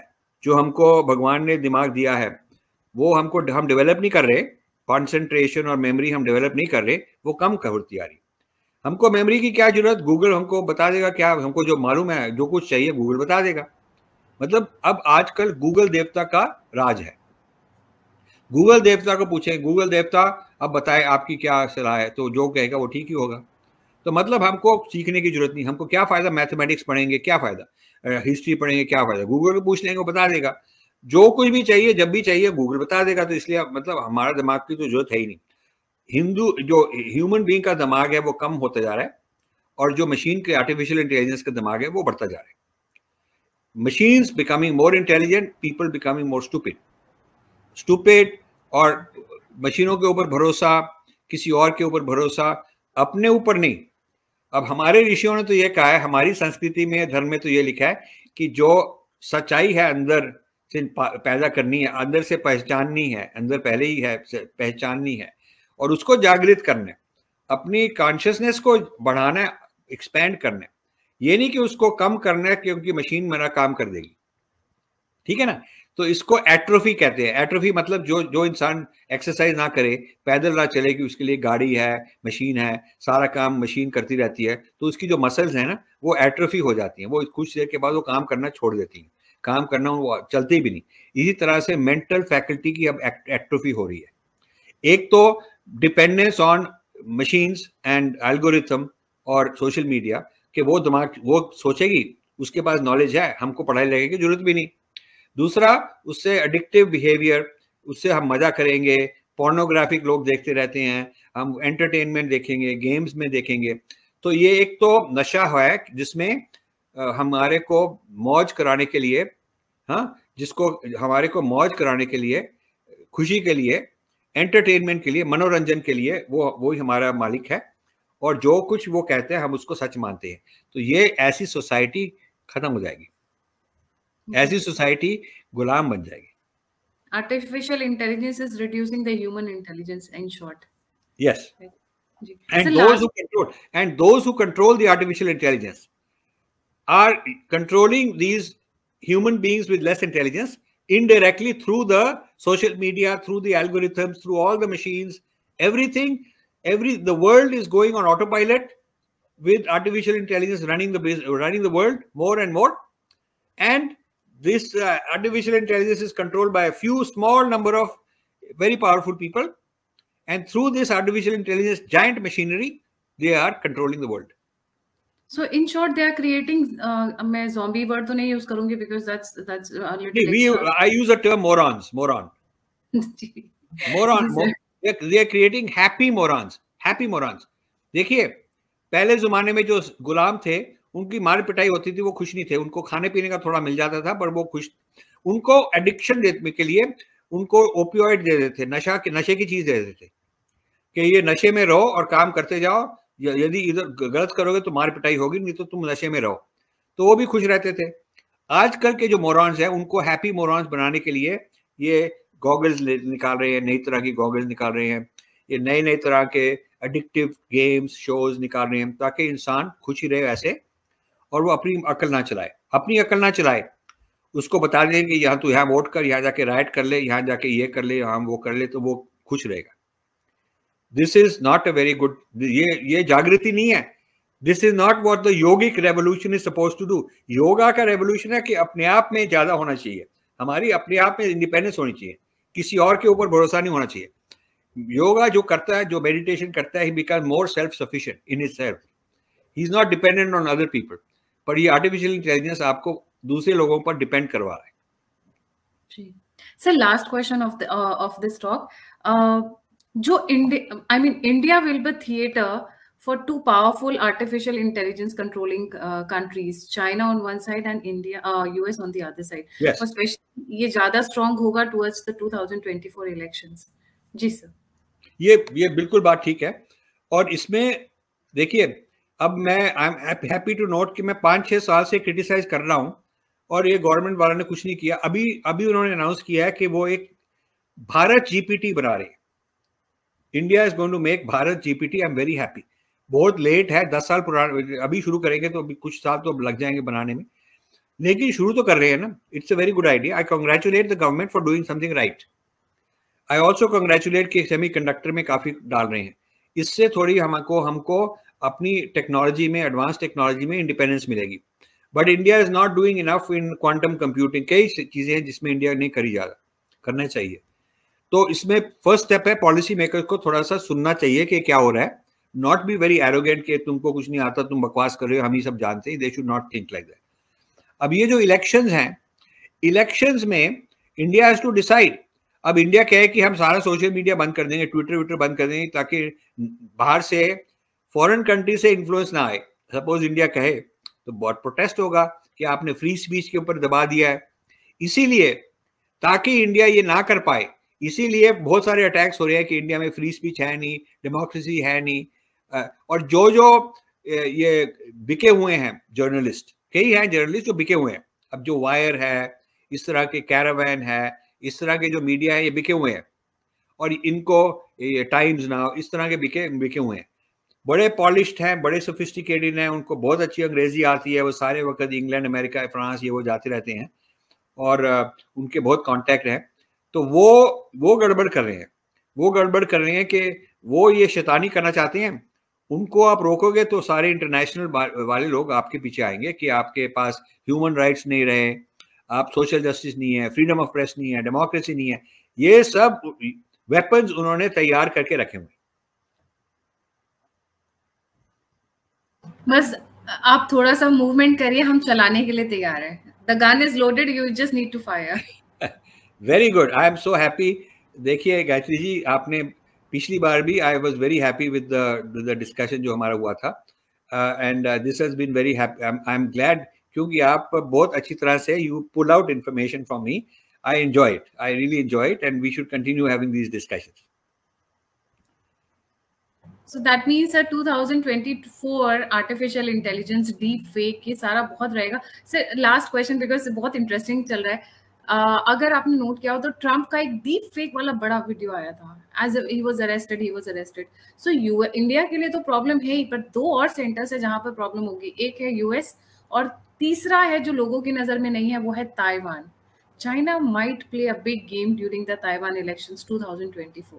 जो हमको भगवान ने दिमाग दिया है वो हमको हम डेवलप नहीं कर रहे कॉन्सेंट्रेशन और मेमोरी हम डेवलप नहीं कर रहे वो कम होती आ रही हमको मेमोरी की क्या जरूरत गूगल हमको बता देगा क्या हमको जो मालूम है जो कुछ चाहिए गूगल बता देगा मतलब अब आजकल गूगल देवता का राज है गूगल देवता को पूछें गूगल देवता अब बताए आपकी क्या सलाह है तो जो कहेगा वो ठीक ही होगा तो मतलब हमको सीखने की जरूरत नहीं हमको क्या फायदा मैथमेटिक्स पढ़ेंगे क्या फायदा हिस्ट्री पढ़ेंगे क्या फायदा गूगल को पूछ लेंगे वो बता देगा जो कुछ भी चाहिए जब भी चाहिए गूगल बता देगा तो इसलिए मतलब हमारा दिमाग की तो जरूरत है ही नहीं हिंदू जो ह्यूमन बींग का दिमाग है वो कम होता जा रहा है और जो मशीन के आर्टिफिशियल इंटेलिजेंस का दिमाग है वो बढ़ता जा रहा है machines becoming more intelligent people becoming more stupid stupid और मशीनों के ऊपर भरोसा किसी और के ऊपर भरोसा अपने ऊपर नहीं अब हमारे ऋषियों ने तो यह कहा है हमारी संस्कृति में धर्म में तो ये लिखा है कि जो सच्चाई है अंदर से पैदा करनी है अंदर से पहचाननी है अंदर पहले ही है पहचाननी है और उसको जागृत करना अपनी कॉन्शियसनेस को बढ़ाना एक्सपेंड करना ये नहीं कि उसको कम करना है क्योंकि मशीन मना काम कर देगी ठीक है ना तो इसको एट्रोफी कहते हैं एट्रोफी मतलब जो जो इंसान एक्सरसाइज ना करे पैदल ना चले कि उसके लिए गाड़ी है मशीन है सारा काम मशीन करती रहती है तो उसकी जो मसल्स हैं ना वो एट्रोफी हो जाती हैं वो कुछ देर के बाद वो काम करना छोड़ देती हैं काम करना वो चलती भी नहीं इसी तरह से मेंटल फैकल्टी की अब एट्रोफी हो रही है एक तो dependence on machines and algorithm और सोशल मीडिया कि वो दिमाग वो सोचेगी उसके पास नॉलेज है हमको पढ़ाई लेने की जरूरत भी नहीं दूसरा उससे एडिक्टिव बिहेवियर उससे हम मजा करेंगे पोर्नोग्राफिक लोग देखते रहते हैं हम एंटरटेनमेंट देखेंगे गेम्स में देखेंगे तो ये एक तो नशा है जिसमें हमारे को मौज कराने के लिए हाँ जिसको हमारे को मौज कराने के लिए खुशी के लिए एंटरटेनमेंट के लिए मनोरंजन के लिए वो वो ही हमारा मालिक है और जो कुछ वो कहते हैं हम उसको सच मानते हैं तो ये ऐसी सोसाइटी खत्म हो जाएगी ऐसी हम्म। सोसाइटी गुलाम बन जाएगी artificial intelligence is reducing the human intelligence in short yes and those who control and those who control the artificial intelligence are controlling these human beings with less intelligence indirectly through the social media through the algorithms through all the machines everything every the world is going on autopilot with artificial intelligence running the running the world more and more and this uh, artificial intelligence is controlled by a few small number of very powerful people and through this artificial intelligence giant machinery they are controlling the world so in short they are creating uh, मैं zombie word तो use करूँगी because that's that's a little we, I use the term morons moron [laughs] moron creating happy morons happy morons देखिए पहले जमाने में जो गुलाम थे उनकी मार पिटाई होती थी वो खुश नहीं थे उनको खाने पीने का थोड़ा मिल जाता था पर वो खुश उनको एडिक्शन देने के लिए उनको ओपियोइड दे देते थे नशा के नशे की चीज दे देते थे कि ये नशे में रहो और काम करते जाओ यदि इधर गलत करोगे तो मार पिटाई होगी नहीं तो तुम नशे में रहो तो वो भी खुश रहते थे आजकल के जो मोरॉन्स हैं उनको हैप्पी मोरॉन्स बनाने के लिए ये गॉगल्स निकाल रहे हैं नई तरह की गॉगल्स निकाल रहे हैं ये नए नए तरह के एडिक्टिव गेम्स शोज निकाल रहे हैं ताकि इंसान खुश ही रहे ऐसे और वो अपनी अकल ना चलाए अपनी अकल ना चलाए उसको बता दें कि यहाँ तू यहाँ वोट कर यहाँ जाके राइट कर ले यहाँ जाके ये कर ले यहाँ वो कर ले तो वो खुश रहेगा this is not a very good ये ये जागृति नहीं है this is not what the yogic revolution is suppose to do yoga का रेवोल्यूशन है कि अपने आप में ज्यादा होना चाहिए हमारी अपने आप में इंडिपेंडेंस होनी चाहिए किसी और के ऊपर भरोसा नहीं होना चाहिए योगा जो करता है जो मेडिटेशन करता है he become more self sufficient in his self he is not dependent on other people पर ये आर्टिफिशियल इंटेलिजेंस आपको दूसरे लोगों पर डिपेंड करवा रहा है sir last question of of this talk जो India I mean India will be theatre for two powerful artificial intelligence controlling uh, countries china on one side and india uh, us on the other side yes. so especially ye zyada strong hoga towards the 2024 elections ji sir ye ye bilkul baat theek hai aur isme dekhiye अब मैं I am happy to note कि मैं पाँच छः साल से criticise कर रहा हूँ और ये गवर्नमेंट वाले ने कुछ नहीं किया अभी अभी उन्होंने अनाउंस किया है कि वो एक भारत जीपीटी बना रहे India is going to make Bharat GPT I am very happy बहुत लेट है दस साल पुराना अभी शुरू करेंगे तो अभी कुछ साल तो लग जाएंगे बनाने में लेकिन शुरू तो कर रहे हैं ना it's a very good idea I congratulate the government for doing something right I also congratulate कि सेमी कंडक्टर में काफ़ी डाल रहे हैं इससे थोड़ी हमको हमको अपनी टेक्नोलॉजी में एडवांस टेक्नोलॉजी में इंडिपेंडेंस मिलेगी but India is not doing enough in quantum computing कई चीज़ें हैं जिसमें इंडिया नहीं करी जा रहा करना चाहिए तो इसमें फर्स्ट स्टेप है पॉलिसी मेकर को थोड़ा सा सुनना चाहिए कि क्या हो रहा है नॉट बी वेरी एरोगेंट के तुमको कुछ नहीं आता तुम बकवास कर रहे हो हम ही सब जानते हैं they should not think like that अब ये जो इलेक्शंस हैं इलेक्शंस में इंडिया हैज टू डिसाइड अब इंडिया कहे कि हम सारा सोशल मीडिया बंद कर देंगे ट्विटर ट्विटर बंद कर देंगे ताकि बाहर से फॉरेन कंट्री से इन्फ्लुएंस ना आए सपोज इंडिया कहे तो बहुत प्रोटेस्ट होगा कि आपने फ्री स्पीच के ऊपर दबा दिया है इसीलिए ताकि इंडिया ये ना कर पाए इसीलिए बहुत सारे अटैक्स हो रहे हैं कि इंडिया में फ्री स्पीच है नहीं डेमोक्रेसी है नहीं और जो जो ये बिके हुए हैं जर्नलिस्ट कई हैं जर्नलिस्ट जो बिके हुए हैं अब जो वायर है इस तरह के कैरावैन है इस तरह के जो मीडिया है ये बिके हुए हैं और इनको ये टाइम्स नाउ इस तरह के बिके बिके हुए हैं बड़े पॉलिश हैं बड़े सोफिस्टिकेटेड हैं उनको बहुत अच्छी अंग्रेजी आती है वो सारे वक्त इंग्लैंड अमेरिका फ्रांस ये वो जाते रहते हैं और उनके बहुत कॉन्टेक्ट हैं तो वो वो गड़बड़ कर रहे हैं वो गड़बड़ कर रहे हैं कि वो ये शैतानी करना चाहते हैं उनको आप रोकोगे तो सारे इंटरनेशनल वाले लोग आपके पीछे आएंगे कि आपके पास ह्यूमन राइट्स नहीं रहे आप सोशल जस्टिस नहीं है फ्रीडम ऑफ प्रेस नहीं है डेमोक्रेसी नहीं है ये सब वेपन्स उन्होंने तैयार करके रखे हुए बस आप थोड़ा सा मूवमेंट करिए हम चलाने के लिए तैयार हैं the gun is loaded you just need to fire very good I am so happy देखिए गायत्री जी आपने पिछली बार भी I was very happy with the discussion जो हमारा हुआ था and this has been very I am glad क्योंकि आप बहुत अच्छी तरह से you pull out information from me I enjoy it I really enjoy it and we should continue having this discussion so that means sir 2024 artificial intelligence deep fake ये सारा बहुत रहेगा सर लास्ट क्वेश्चन बिकॉज बहुत interesting चल रहा है uh, अगर आपने नोट किया हो तो ट्रंप का एक डीप फेक वाला बड़ा वीडियो आया था as he was arrested he was arrested so you India के लिए तो प्रॉब्लम है ही पर दो और सेंटर्स है जहां पर प्रॉब्लम होगी एक है यूएस और तीसरा है जो लोगों की नज़र में नहीं है वो है Taiwan China might play a big game during the Taiwan elections 2024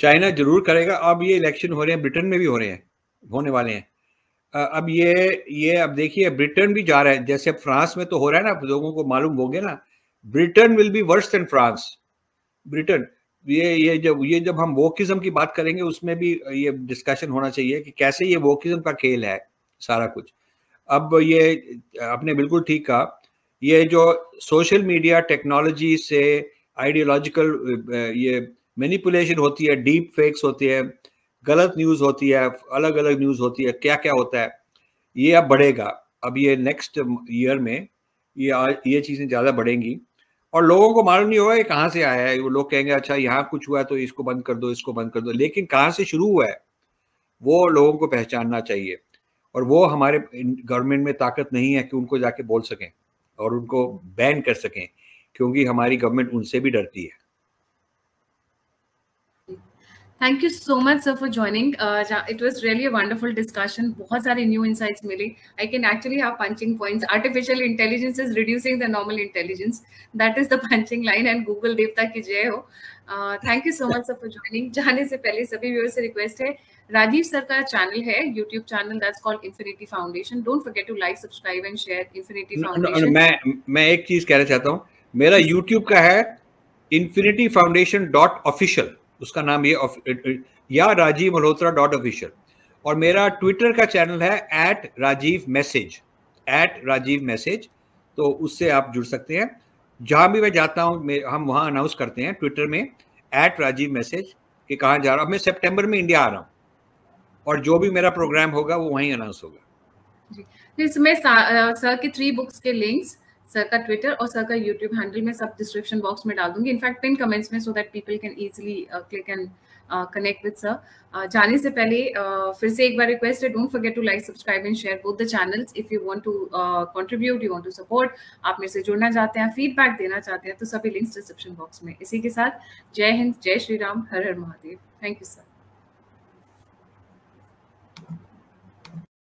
China जरूर करेगा अब ये इलेक्शन हो रहे हैं ब्रिटेन में भी हो रहे हैं होने वाले हैं अब ये ये अब देखिए ब्रिटेन भी जा रहा है जैसे अब फ्रांस में तो हो रहा है ना लोगों को मालूम हो गया ना Britain will be worse than France Britain ये ये जब ये जब हम वोकिज्म की बात करेंगे उसमें भी ये डिस्कशन होना चाहिए कि कैसे ये वोकिज्म का खेल है सारा कुछ अब ये आपने बिल्कुल ठीक कहा ये जो सोशल मीडिया टेक्नोलॉजी से आइडियोलॉजिकल ये मैनिपुलेशन होती है डीप फेक्स होती है गलत न्यूज़ होती है अलग अलग न्यूज़ होती है क्या क्या होता है ये अब बढ़ेगा अब ये नेक्स्ट ईयर में ये ये चीज़ें ज़्यादा बढ़ेंगी और लोगों को मालूम नहीं होगा ये कहाँ से आया है वो लोग कहेंगे अच्छा यहाँ कुछ हुआ है तो इसको बंद कर दो इसको बंद कर दो लेकिन कहाँ से शुरू हुआ है वो लोगों को पहचानना चाहिए और वो हमारे गवर्नमेंट में ताकत नहीं है कि उनको जाके बोल सकें और उनको बैन कर सकें क्योंकि हमारी गवर्नमेंट उनसे भी डरती है thank you so much sir for joining it was really wonderful discussion बहुत सारे न्यू इंसाइट्स मिले I can actually have punching points artificial intelligence is reducing the normal intelligence that is the punching line and Google देवता की जय हो thank you so much sir for joining जाने से पहले सभी व्यूअर्स से रिक्वेस्ट है राजीव सर का चैनल है YouTube channel that's called infinity foundation don't forget to like subscribe and share infinity foundation मैं मैं एक चीज कहना चाहता हूं मेरा यूट्यूब का है इन्फिनिटी फाउंडेशन डॉट ऑफिशियल उसका नाम ये या राजीव मल्होत्रा डॉट ऑफिशियल और मेरा ट्विटर का चैनल है at Rajiv message at Rajiv message तो उससे आप जुड़ सकते हैं जहां भी मैं जाता हूँ हम वहां अनाउंस करते हैं ट्विटर में एट राजीव मैसेज कि कहाँ जा रहा हूँ मैं सेप्टेम्बर में इंडिया आ रहा हूँ और जो भी मेरा प्रोग्राम होगा वो वहीं अनाउंस होगा जी तो इसमें सर के थ्री बुक्स के लिंक्स सर का ट्विटर और सर का यूट्यूब हैंडल में सब डिस्क्रिप्शन बॉक्स में डाल दूंगी इनफैक्ट पिन कमेंट्स में so that people can easily click and connect with sir जाने से पहले uh, फिर से एक बार रिक्वेस्ट है don't forget to like subscribe and share both the channels if you want to contribute you want to support आप मेरे से जुड़ना चाहते हैं फीडबैक देना चाहते हैं तो सभी लिंक्स डिस्क्रिप्शन बॉक्स में इसी के साथ जय हिंद जय श्री राम हर हर महादेव थैंक यू सर